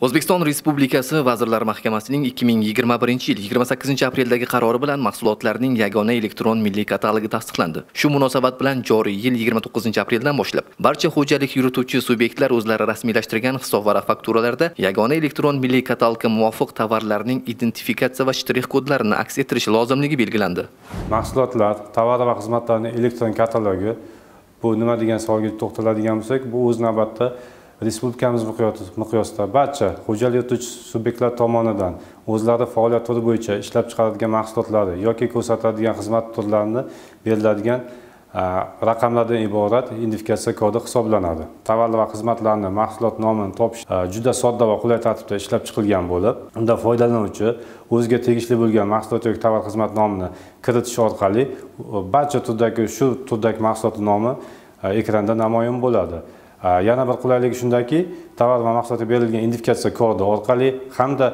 O'zbekiston Respublikasi Vazirlar Mahkamasining 2021-yil 28-apreldagi qarori bilan mahsulotlarning yagona elektron milliy katalogi tasdiqlandi. Shu munosabat bilan joriy yil 29-apreldan boshlab barcha xo'jalik yurituvchi subyektlar o'zlari rasmiylashtirgan hisob va fakturalarda yagona elektron milliy katalogga muvofiq tovarlarning identifikatsiya va shtrix kodlarini aks ettirishi lozimligi belgilandi. Mahsulotlar, tovar va xizmatlarning elektron katalogi bu nima degan savolga to'xtaladigan bo'lsak, bu o'z navbatida respublikamiz miqyosida barcha xo'jalik yurituvchi subyektlar tomonidan o'zlari faoliyat turi bo'yicha ishlab chiqaradigan mahsulotlari yoki ko'rsatadigan xizmat turlarini beriladigan raqamlardan iborat identifikatsiya kodi hisoblanadi tovar va xizmatlarni mahsulot nomini topish juda sodda va qulay tartibda ishlab chiqilgan bo'lib unda foydalanuvchi o'ziga tegishli bo'lgan mahsulot yoki tovar xizmat nomini kiritish orqali barcha turdagi shu turdagi mahsulot nomi ekranda namoyon bo'ladi yana bir qulayligi shundaki tovar va mahsulotga berilgan identifikatsiya kodi orqali hamda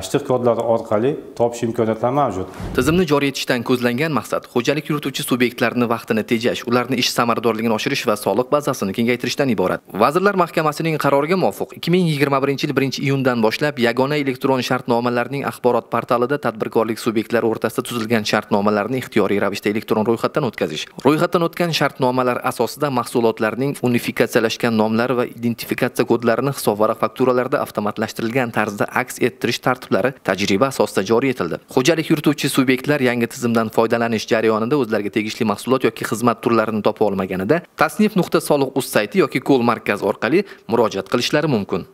shtrix kodlari orqali topish imkoniyatlari mavjud tizimni joriy etishdan ko'zlangan maqsad xo'jalik yurituvchi subyektlarni vaqtini tejash ularni ish samaradorligini oshirish va soliq bazasini kengaytirishdan iborat vazirlar mahkamasining qaroriga muvofiq 2021 yil 1 iyundan boshlab yagona elektron shartnomalarning axborot portalida tadbirkorlik subyektlari o'rtasida tuzilgan shartnomalarni ixtiyoriy ravishda elektron ro'yxatdan o'tkazish ro'yxatdan o'tgan shartnomalar asosida mahsulotlarning unifikatsiyalashgan nomlari va identifikatsiya kodlarini hisobvaraq fakturalarda avtomatlashtirilgan tarzda aks ettirish tartiblari tajriba asosida joriy etildi xo'jalik yurituvchi subyektlar yangi tizimdan foydalanish jarayonida o'zlariga tegishli mahsulot yoki xizmat turlarini topa olmaganida tasnif nuqta soliq uz sayti yoki kol markazi orqali murojaat qilishlari mumkin